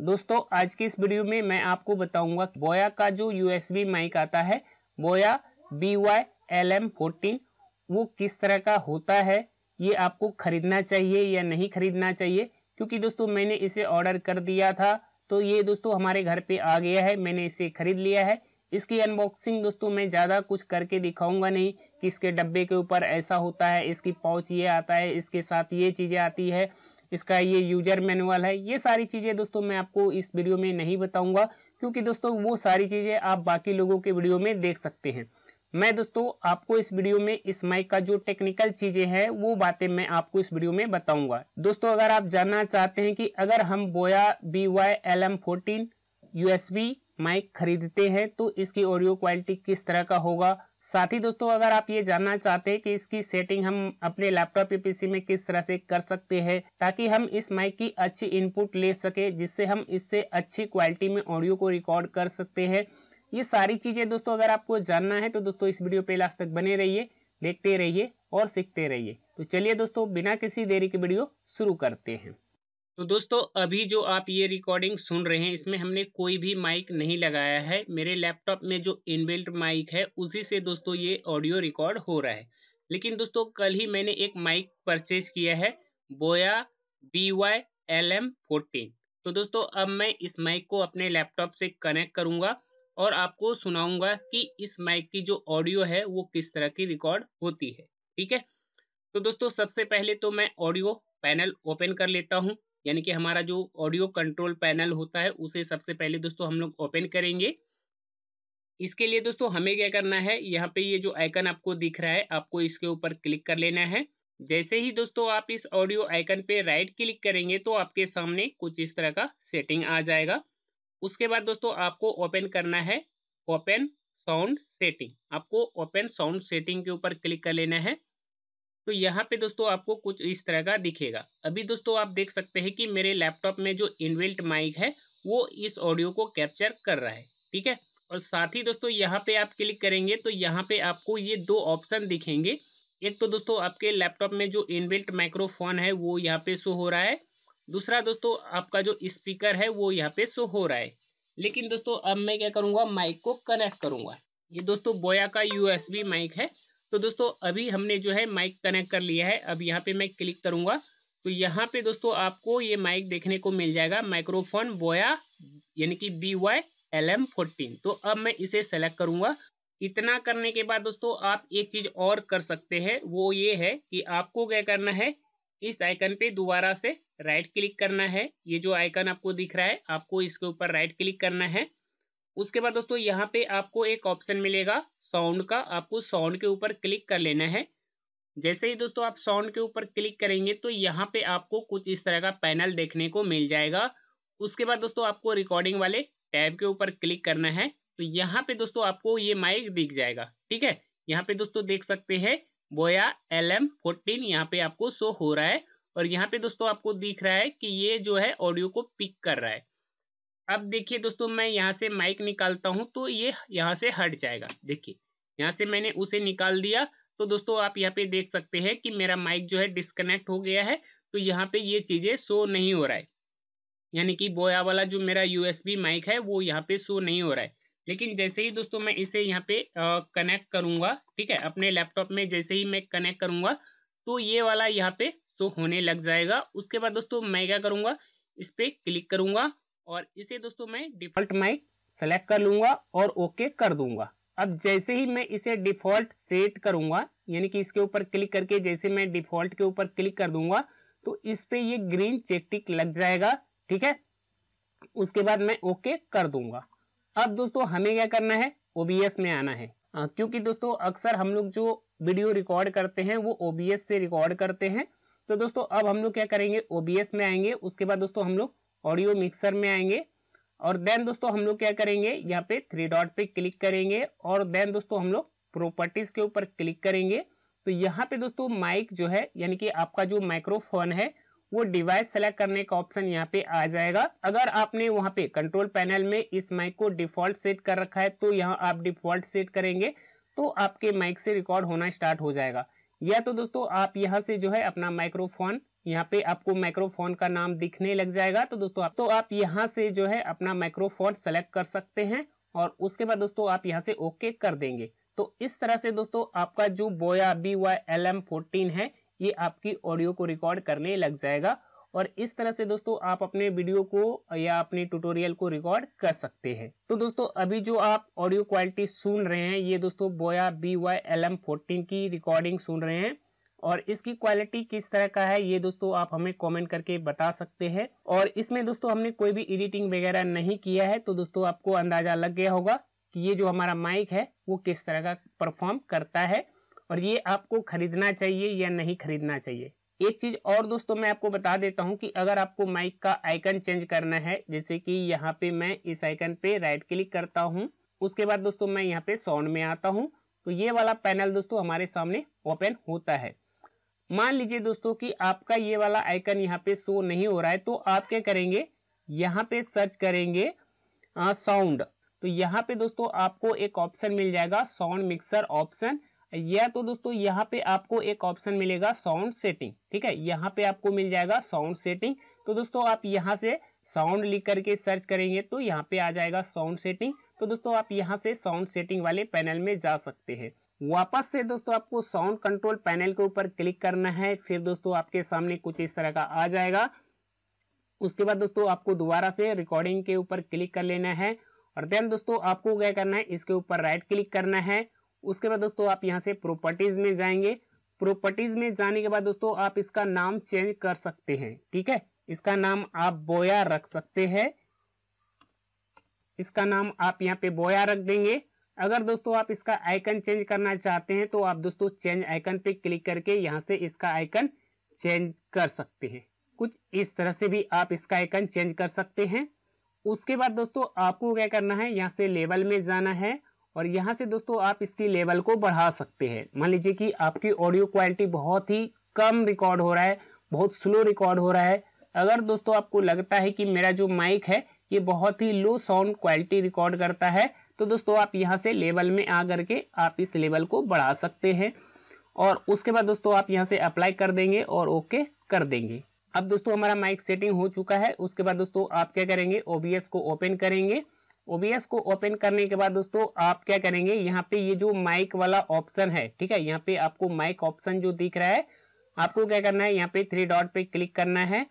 दोस्तों आज के इस वीडियो में मैं आपको बताऊंगा बोया का जो यूएसबी माइक आता है Boya B Y L M fourteen वो किस तरह का होता है ये आपको खरीदना चाहिए या नहीं खरीदना चाहिए क्योंकि दोस्तों मैंने इसे ऑर्डर कर दिया था तो ये दोस्तों हमारे घर पे आ गया है मैंने इसे खरीद लिया है इसकी अनबॉक्सिंग दोस्तों मैं ज़्यादा कुछ करके दिखाऊंगा नहीं कि इसके डब्बे के ऊपर ऐसा होता है इसकी पाउच ये आता है इसके साथ ये चीज़ें आती है इसका ये यूजर मैनुअल है ये सारी चीज़ें दोस्तों मैं आपको इस वीडियो में नहीं बताऊंगा क्योंकि दोस्तों वो सारी चीज़ें आप बाकी लोगों के वीडियो में देख सकते हैं मैं दोस्तों आपको इस वीडियो में इस माइक का जो टेक्निकल चीज़ें हैं वो बातें मैं आपको इस वीडियो में बताऊंगा दोस्तों अगर आप जानना चाहते हैं कि अगर हम Boya B Y L M fourteen mike खरीदते हैं तो इसकी ऑडियो क्वालिटी किस तरह का होगा साथ ही दोस्तों अगर आप ये जानना चाहते हैं कि इसकी सेटिंग हम अपने लैपटॉप या पीसी में किस तरह से कर सकते हैं ताकि हम इस माइक की अच्छी इनपुट ले सके जिससे हम इससे अच्छी क्वालिटी में ऑडियो को रिकॉर्ड कर सकते हैं ये सारी चीज़ें दोस्तों अगर आपको जानना है तो दोस्तों इस वीडियो पे लास्ट तक बने रहिए देखते रहिए और सीखते रहिए तो चलिए दोस्तों बिना किसी देरी के वीडियो शुरू करते हैं तो दोस्तों अभी जो आप ये रिकॉर्डिंग सुन रहे हैं इसमें हमने कोई भी माइक नहीं लगाया है मेरे लैपटॉप में जो इनबिल्ट माइक है उसी से दोस्तों ये ऑडियो रिकॉर्ड हो रहा है लेकिन दोस्तों कल ही मैंने एक माइक परचेज किया है Boya B Y L M fourteen तो दोस्तों अब मैं इस माइक को अपने लैपटॉप से कनेक्ट करूँगा और आपको सुनाऊँगा कि इस माइक की जो ऑडियो है वो किस तरह की रिकॉर्ड होती है ठीक है तो दोस्तों सबसे पहले तो मैं ऑडियो पैनल ओपन कर लेता हूँ यानी कि हमारा जो ऑडियो कंट्रोल पैनल होता है उसे सबसे पहले दोस्तों हम लोग ओपन करेंगे इसके लिए दोस्तों हमें क्या करना है यहाँ पे ये जो आइकन आपको दिख रहा है आपको इसके ऊपर क्लिक कर लेना है जैसे ही दोस्तों आप इस ऑडियो आइकन पे राइट क्लिक करेंगे तो आपके सामने कुछ इस तरह का सेटिंग आ जाएगा उसके बाद दोस्तों आपको ओपन करना है ओपन साउंड सेटिंग आपको ओपन साउंड सेटिंग के ऊपर क्लिक कर लेना है तो यहाँ पे दोस्तों आपको कुछ इस तरह का दिखेगा अभी दोस्तों आप देख सकते हैं कि मेरे लैपटॉप में जो इनवेल्ट माइक है वो इस ऑडियो को कैप्चर कर रहा है ठीक है और साथ ही दोस्तों यहाँ पे आप क्लिक करेंगे तो यहाँ पे आपको ये दो ऑप्शन दिखेंगे एक तो दोस्तों आपके लैपटॉप में जो इनबिल्ट माइक्रोफोन है वो यहाँ पे शो हो रहा है दूसरा दोस्तों आपका जो स्पीकर है वो यहाँ पे शो हो रहा है लेकिन दोस्तों अब मैं क्या करूँगा माइक को कनेक्ट करूँगा ये दोस्तों बोया का यू माइक है तो दोस्तों अभी हमने जो है माइक कनेक्ट कर लिया है अब यहाँ पे मैं क्लिक करूंगा तो यहाँ पे दोस्तों आपको ये माइक देखने को मिल जाएगा माइक्रोफोन बोया यानी कि B Y L M fourteen तो अब मैं इसे सेलेक्ट करूंगा इतना करने के बाद दोस्तों आप एक चीज़ और कर सकते हैं वो ये है कि आपको क्या करना है इस आइकन पे दोबारा से राइट क्लिक करना है ये जो आइकन आपको दिख रहा है आपको इसके ऊपर राइट क्लिक करना है उसके बाद दोस्तों यहाँ पे आपको एक ऑप्शन मिलेगा साउंड का आपको साउंड के ऊपर क्लिक कर लेना है जैसे ही दोस्तों आप साउंड के ऊपर क्लिक करेंगे तो यहाँ पे आपको कुछ इस तरह का पैनल देखने को मिल जाएगा उसके बाद दोस्तों आपको रिकॉर्डिंग वाले टैब के ऊपर क्लिक करना है तो यहाँ पे दोस्तों आपको ये माइक दिख जाएगा ठीक है यहाँ पे दोस्तों देख सकते हैं बोया एल एम फोर्टीन यहाँ पे आपको शो हो रहा है और यहाँ पे दोस्तों आपको दिख रहा है कि ये जो है ऑडियो को पिक कर रहा है अब देखिए दोस्तों मैं यहाँ से माइक निकालता हूँ तो ये यहाँ से हट जाएगा देखिए यहाँ से मैंने उसे निकाल दिया तो दोस्तों आप यहाँ पे देख सकते हैं कि मेरा माइक जो है डिस्कनेक्ट हो गया है तो यहाँ पे ये चीज़ें शो नहीं हो रहा है यानी कि बोया वाला जो मेरा यूएसबी माइक है वो यहाँ पे शो नहीं हो रहा है लेकिन जैसे ही दोस्तों मैं इसे यहाँ पे कनेक्ट करूँगा ठीक है अपने लैपटॉप में जैसे ही मैं कनेक्ट करूँगा तो ये वाला यहाँ पे शो होने लग जाएगा उसके बाद दोस्तों मैं क्या करूँगा इस पर क्लिक करूँगा और इसे दोस्तों मैं डिफॉल्ट में सेलेक्ट कर लूंगा और ओके कर दूंगा अब जैसे ही मैं इसे डिफ़ॉल्ट सेट करूंगा यानी कि इसके ऊपर क्लिक करके जैसे मैं डिफ़ॉल्ट के ऊपर क्लिक कर दूंगा तो इस पर ये ग्रीन चेक टिक लग जाएगा ठीक है उसके बाद मैं ओके कर दूंगा अब दोस्तों हमें क्या करना है ओबीएस में आना है आ, क्योंकि दोस्तों अक्सर हम लोग जो वीडियो रिकॉर्ड करते हैं वो ओबीएस से रिकॉर्ड करते हैं तो दोस्तों अब हम लोग क्या करेंगे ओबीएस में आएंगे उसके बाद दोस्तों हम लोग ऑडियो मिक्सर में आएंगे और देन दोस्तों हम लोग क्या करेंगे यहाँ पे थ्री डॉट पे क्लिक करेंगे और देन दोस्तों हम लोग प्रॉपर्टीज के ऊपर क्लिक करेंगे तो यहाँ पे दोस्तों माइक जो है यानी कि आपका जो माइक्रोफोन है वो डिवाइस सेलेक्ट करने का ऑप्शन यहाँ पे आ जाएगा अगर आपने वहाँ पे कंट्रोल पैनल में इस माइक को डिफॉल्ट सेट कर रखा है तो यहाँ आप डिफॉल्ट सेट करेंगे तो आपके माइक से रिकॉर्ड होना स्टार्ट हो जाएगा या तो दोस्तों आप यहाँ से जो है अपना माइक्रोफोन यहाँ पे आपको माइक्रोफोन का नाम दिखने लग जाएगा तो दोस्तों आप तो आप यहाँ से जो है अपना माइक्रोफोन सेलेक्ट कर सकते हैं और उसके बाद दोस्तों आप यहाँ से ओके कर देंगे तो इस तरह से दोस्तों आपका जो Boya B Y L M fourteen है ये आपकी ऑडियो को रिकॉर्ड करने लग जाएगा और इस तरह से दोस्तों आप अपने वीडियो को या अपने ट्यूटोरियल को रिकॉर्ड कर सकते हैं तो दोस्तों अभी जो आप ऑडियो क्वालिटी सुन रहे हैं ये दोस्तों Boya B Y L M fourteen की रिकॉर्डिंग सुन रहे हैं और इसकी क्वालिटी किस तरह का है ये दोस्तों आप हमें कमेंट करके बता सकते हैं और इसमें दोस्तों हमने कोई भी एडिटिंग वगैरह नहीं किया है तो दोस्तों आपको अंदाज़ा लग गया होगा कि ये जो हमारा माइक है वो किस तरह का परफॉर्म करता है और ये आपको खरीदना चाहिए या नहीं खरीदना चाहिए एक चीज़ और दोस्तों मैं आपको बता देता हूँ कि अगर आपको माइक का आइकन चेंज करना है जैसे कि यहाँ पे मैं इस आइकन पे राइट क्लिक करता हूँ उसके बाद दोस्तों मैं यहाँ पे साउंड में आता हूँ तो ये वाला पैनल दोस्तों हमारे सामने ओपन होता है मान लीजिए दोस्तों कि आपका ये वाला आइकन यहाँ पे शो नहीं हो रहा है तो आप क्या करेंगे यहाँ पे सर्च करेंगे साउंड तो यहाँ पे दोस्तों आपको एक ऑप्शन मिल जाएगा साउंड मिक्सर ऑप्शन या तो दोस्तों यहाँ पे आपको एक ऑप्शन मिलेगा साउंड सेटिंग ठीक है यहाँ पे आपको मिल जाएगा साउंड सेटिंग तो दोस्तों आप यहाँ से साउंड लिख करके सर्च करेंगे तो यहाँ पे आ जाएगा साउंड सेटिंग तो दोस्तों आप यहाँ से साउंड सेटिंग वाले पैनल में जा सकते हैं वापस से दोस्तों आपको साउंड कंट्रोल पैनल के ऊपर क्लिक करना है फिर दोस्तों आपके सामने कुछ इस तरह का आ जाएगा उसके बाद दोस्तों आपको दोबारा से रिकॉर्डिंग के ऊपर क्लिक कर लेना है और देन दोस्तों आपको क्या करना है इसके ऊपर राइट क्लिक करना है उसके बाद दोस्तों आप यहाँ से प्रॉपर्टीज़ में जाएंगे प्रॉपर्टीज़ में जाने के बाद दोस्तों आप इसका नाम चेंज कर सकते हैं ठीक है इसका नाम आप बोया रख सकते हैं इसका नाम आप यहाँ पे बोया रख देंगे अगर दोस्तों आप इसका आइकन चेंज करना चाहते हैं तो आप दोस्तों चेंज आइकन पे क्लिक करके यहाँ से इसका आइकन चेंज कर सकते हैं कुछ इस तरह से भी आप इसका आइकन चेंज कर सकते हैं उसके बाद दोस्तों आपको क्या करना है यहाँ से लेवल में जाना है और यहाँ से दोस्तों आप इसकी लेवल को बढ़ा सकते हैं मान लीजिए कि आपकी ऑडियो क्वालिटी बहुत ही कम रिकॉर्ड हो रहा है बहुत स्लो रिकॉर्ड हो रहा है अगर दोस्तों आपको लगता है कि मेरा जो माइक है ये बहुत ही लो साउंड क्वालिटी रिकॉर्ड करता है तो दोस्तों आप यहाँ से लेवल में आ करके आप इस लेवल को बढ़ा सकते हैं और उसके बाद दोस्तों आप यहाँ से अप्लाई कर देंगे और ओके कर देंगे अब दोस्तों हमारा माइक सेटिंग हो चुका है उसके बाद दोस्तों आप क्या करेंगे ओबीएस को ओपन करेंगे ओ को ओपन करने के बाद दोस्तों आप क्या करेंगे यहाँ पे ये जो माइक वाला ऑप्शन है ठीक है यहाँ पे आपको माइक ऑप्शन जो दिख रहा है आपको क्या करना है यहाँ पे थ्री डॉट पे क्लिक करना है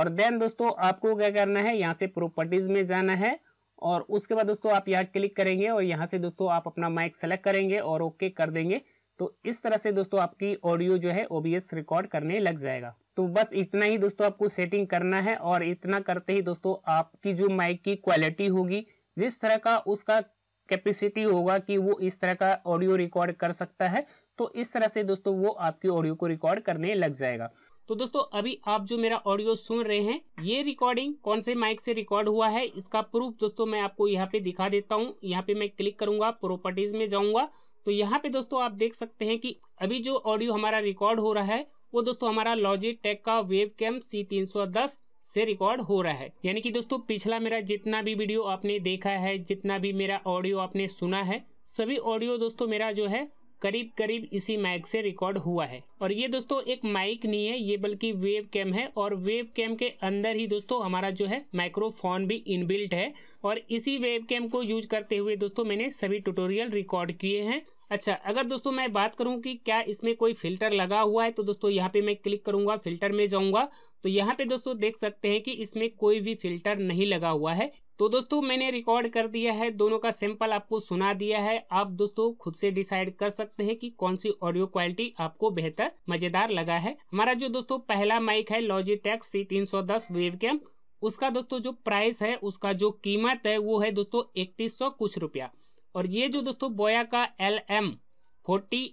और देन दोस्तों आपको क्या करना है यहाँ से प्रॉपर्टीज में जाना है और उसके बाद दोस्तों आप यहाँ क्लिक करेंगे और यहाँ से दोस्तों आप अपना माइक सेलेक्ट करेंगे और ओके कर देंगे तो इस तरह से दोस्तों आपकी ऑडियो जो है ओबीएस रिकॉर्ड करने लग जाएगा तो बस इतना ही दोस्तों आपको सेटिंग करना है और इतना करते ही दोस्तों आपकी जो माइक की क्वालिटी होगी जिस तरह का उसका कैपेसिटी होगा कि वो इस तरह का ऑडियो रिकॉर्ड कर सकता है तो इस तरह से दोस्तों वो आपकी ऑडियो को रिकॉर्ड करने लग जाएगा तो दोस्तों अभी आप जो मेरा ऑडियो सुन रहे हैं ये रिकॉर्डिंग कौन से माइक से रिकॉर्ड हुआ है इसका प्रूफ दोस्तों मैं आपको यहाँ पे दिखा देता हूँ यहाँ पे मैं क्लिक करूंगा प्रॉपर्टीज में जाऊंगा तो यहाँ पे दोस्तों आप देख सकते हैं कि अभी जो ऑडियो हमारा रिकॉर्ड हो रहा है वो दोस्तों हमारा लॉजिटेक का वेब कैम सी तीन सौ दस से रिकॉर्ड हो रहा है यानी कि दोस्तों पिछला मेरा जितना भी वीडियो आपने देखा है जितना भी मेरा ऑडियो आपने सुना है सभी ऑडियो दोस्तों मेरा जो है करीब करीब इसी माइक से रिकॉर्ड हुआ है और ये दोस्तों एक माइक नहीं है ये बल्कि वेब कैम है और वेब कैम के अंदर ही दोस्तों हमारा जो है माइक्रोफोन भी इनबिल्ट है और इसी वेब कैम को यूज करते हुए दोस्तों मैंने सभी ट्यूटोरियल रिकॉर्ड किए हैं अच्छा अगर दोस्तों मैं बात करूं कि क्या इसमें कोई फिल्टर लगा हुआ है तो दोस्तों यहाँ पे मैं क्लिक करूंगा फिल्टर में जाऊंगा तो यहाँ पे दोस्तों देख सकते हैं कि इसमें कोई भी फिल्टर नहीं लगा हुआ है तो दोस्तों मैंने रिकॉर्ड कर दिया है दोनों का सैंपल आपको सुना दिया है आप दोस्तों खुद से डिसाइड कर सकते हैं कि कौन सी ऑडियो क्वालिटी आपको बेहतर मजेदार लगा है हमारा जो दोस्तों पहला माइक है लॉजिटेक सी तीन सौ दस वेव कैम उसका दोस्तों जो प्राइस है उसका जो कीमत है वो है दोस्तों इकतीस सौ कुछ रुपया और ये जो दोस्तों बोया का एल एम फोर्टी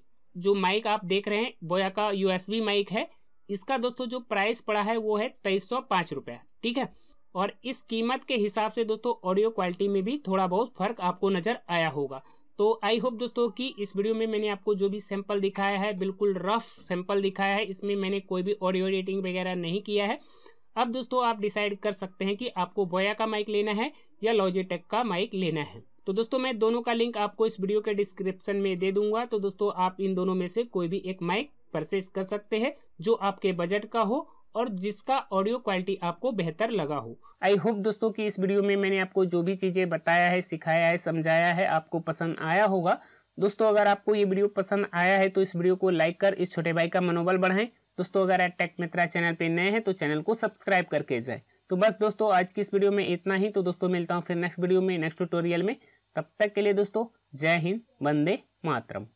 जो माइक आप देख रहे हैं बोया का यूएसबी माइक है इसका दोस्तों जो प्राइस पड़ा है वो है तेईस सौ पांच रुपया ठीक है और इस कीमत के हिसाब से दोस्तों ऑडियो क्वालिटी में भी थोड़ा बहुत फर्क आपको नज़र आया होगा तो आई होप दोस्तों कि इस वीडियो में मैंने आपको जो भी सैंपल दिखाया है बिल्कुल रफ सैंपल दिखाया है इसमें मैंने कोई भी ऑडियो एडिटिंग वगैरह नहीं किया है अब दोस्तों आप डिसाइड कर सकते हैं कि आपको बोया का माइक लेना है या लॉजिटेक का माइक लेना है तो दोस्तों मैं दोनों का लिंक आपको इस वीडियो के डिस्क्रिप्शन में दे दूंगा तो दोस्तों आप इन दोनों में से कोई भी एक माइक परचेज कर सकते हैं जो आपके बजट का हो और जिसका ऑडियो क्वालिटी आपको बेहतर लगा हो आई होप दोस्तों कि इस वीडियो में मैंने आपको जो भी चीज़ें बताया है सिखाया है समझाया है आपको पसंद आया होगा दोस्तों अगर आपको ये वीडियो पसंद आया है तो इस वीडियो को लाइक कर इस छोटे भाई का मनोबल बढ़ाएं दोस्तों अगर आप टेक मित्रा चैनल पर नए हैं तो चैनल को सब्सक्राइब करके जाए तो बस दोस्तों आज की इस वीडियो में इतना ही तो दोस्तों मिलता हूँ फिर नेक्स्ट वीडियो में नेक्स्ट ट्यूटोरियल में तब तक के लिए दोस्तों जय हिंद वंदे मातरम